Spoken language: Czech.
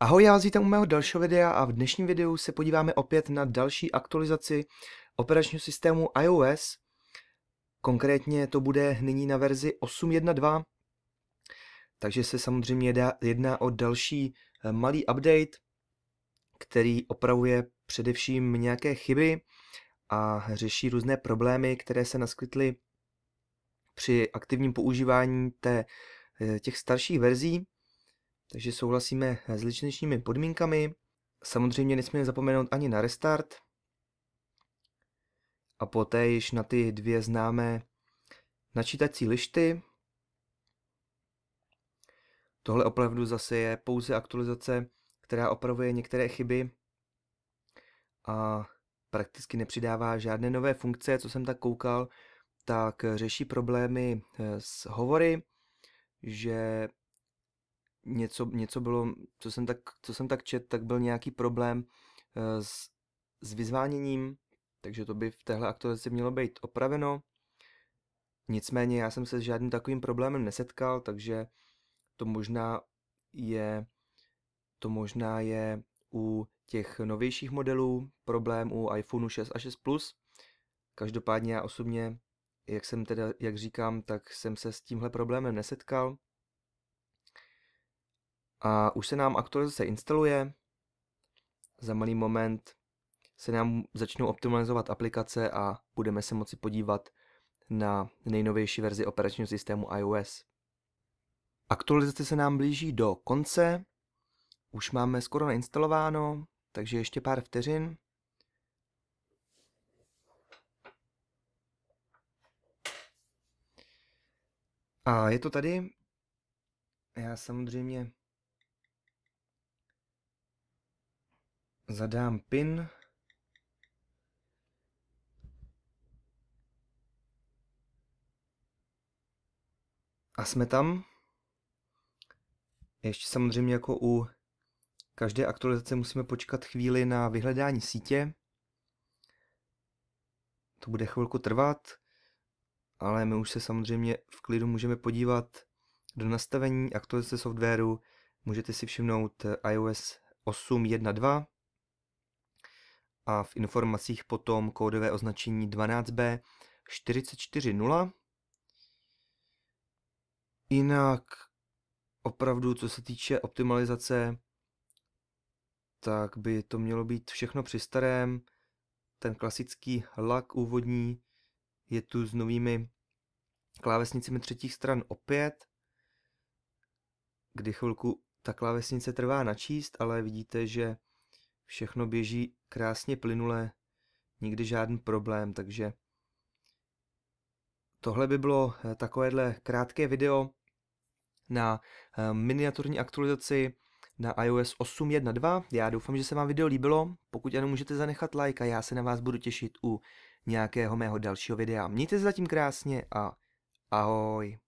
Ahoj, já vás vítám u mého dalšího videa a v dnešním videu se podíváme opět na další aktualizaci operačního systému iOS. Konkrétně to bude nyní na verzi 8.1.2, takže se samozřejmě jedná o další eh, malý update, který opravuje především nějaké chyby a řeší různé problémy, které se naskytly při aktivním používání té, eh, těch starších verzí, takže souhlasíme eh, s licenčními podmínkami. Samozřejmě nesmíme zapomenout ani na restart. A poté již na ty dvě známé načítací lišty. Tohle opravdu zase je pouze aktualizace, která opravuje některé chyby a prakticky nepřidává žádné nové funkce, co jsem tak koukal, tak eh, řeší problémy eh, s hovory, že něco, něco bylo, co jsem, tak, co jsem tak čet, tak byl nějaký problém eh, s, s vyzváněním, takže to by v téhle aktualizaci mělo být opraveno. Nicméně já jsem se s žádným takovým problémem nesetkal, takže to možná je, to možná je u těch novějších modelů problém u iPhone 6 a 6 Plus. Každopádně já osobně jak jsem teda, jak říkám, tak jsem se s tímhle problémem nesetkal. A už se nám aktualizace instaluje. Za malý moment se nám začnou optimalizovat aplikace a budeme se moci podívat na nejnovější verzi operačního systému iOS. Aktualizace se nám blíží do konce, už máme skoro nainstalováno, takže ještě pár vteřin. A je to tady. Já samozřejmě zadám pin. A jsme tam. Ještě samozřejmě jako u každé aktualizace musíme počkat chvíli na vyhledání sítě. To bude chvilku trvat ale my už se samozřejmě v klidu můžeme podívat do nastavení aktualizace softwaru. Můžete si všimnout eh, iOS 8.1.2 a v informacích potom kódové označení 12B 440. Jinak opravdu, co se týče optimalizace, tak by to mělo být všechno při starém. Ten klasický lak úvodní je tu s novými klávesnicemi třetích stran opět, kdy chvilku ta klávesnice trvá načíst, ale vidíte, že všechno běží krásně plynule, nikdy žádný problém, takže tohle by bylo eh, takovéhle krátké video na eh, miniaturní aktualizaci na iOS 8.1.2. Já doufám, že se vám video líbilo. Pokud ano, můžete zanechat like a já se na vás budu těšit u nějakého mého dalšího videa. Mějte se zatím krásně a ahoj.